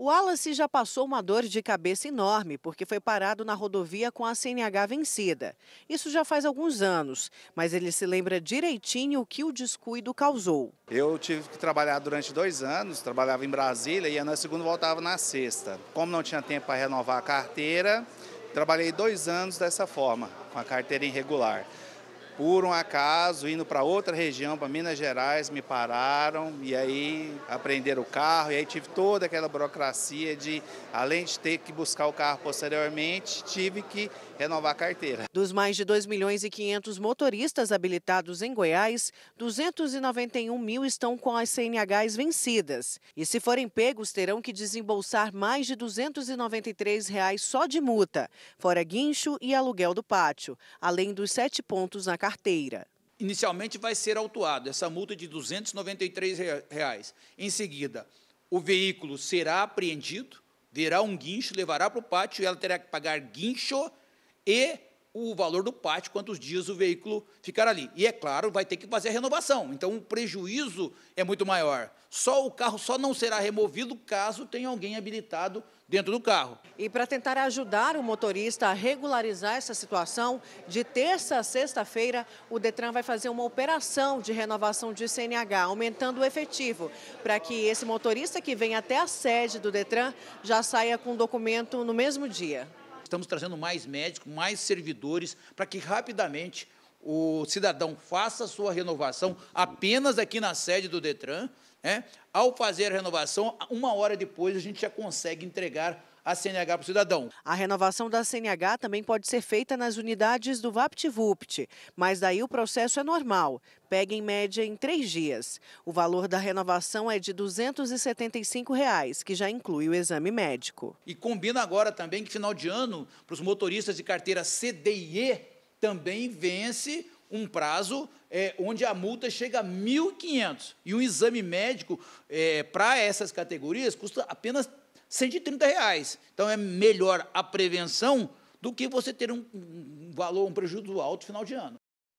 O Wallace já passou uma dor de cabeça enorme porque foi parado na rodovia com a CNH vencida. Isso já faz alguns anos, mas ele se lembra direitinho o que o descuido causou. Eu tive que trabalhar durante dois anos, trabalhava em Brasília, e na segunda voltava na sexta. Como não tinha tempo para renovar a carteira, trabalhei dois anos dessa forma, com a carteira irregular por um acaso, indo para outra região, para Minas Gerais, me pararam e aí aprenderam o carro. E aí tive toda aquela burocracia de, além de ter que buscar o carro posteriormente, tive que renovar a carteira. Dos mais de 2 milhões e 500 motoristas habilitados em Goiás, 291 mil estão com as CNHs vencidas. E se forem pegos, terão que desembolsar mais de 293 reais só de multa, fora guincho e aluguel do pátio, além dos sete pontos na carteira carteira. Inicialmente vai ser autuado essa multa de R$ 293. Reais. Em seguida, o veículo será apreendido, verá um guincho, levará para o pátio e ela terá que pagar guincho e o valor do pátio, quantos dias o veículo ficar ali. E, é claro, vai ter que fazer a renovação. Então, o prejuízo é muito maior. Só o carro só não será removido caso tenha alguém habilitado dentro do carro. E para tentar ajudar o motorista a regularizar essa situação, de terça a sexta-feira, o Detran vai fazer uma operação de renovação de CNH, aumentando o efetivo, para que esse motorista que vem até a sede do Detran já saia com o documento no mesmo dia estamos trazendo mais médicos, mais servidores, para que rapidamente o cidadão faça a sua renovação apenas aqui na sede do Detran. Né? Ao fazer a renovação, uma hora depois a gente já consegue entregar a CNH para o cidadão. A renovação da CNH também pode ser feita nas unidades do VaptVupt, mas daí o processo é normal. Pega em média em três dias. O valor da renovação é de R$ 275, reais, que já inclui o exame médico. E combina agora também que final de ano, para os motoristas de carteira CDE também vence um prazo é, onde a multa chega a 1.500. E um exame médico é, para essas categorias custa apenas 130 reais. Então é melhor a prevenção do que você ter um valor, um prejuízo alto no final de ano.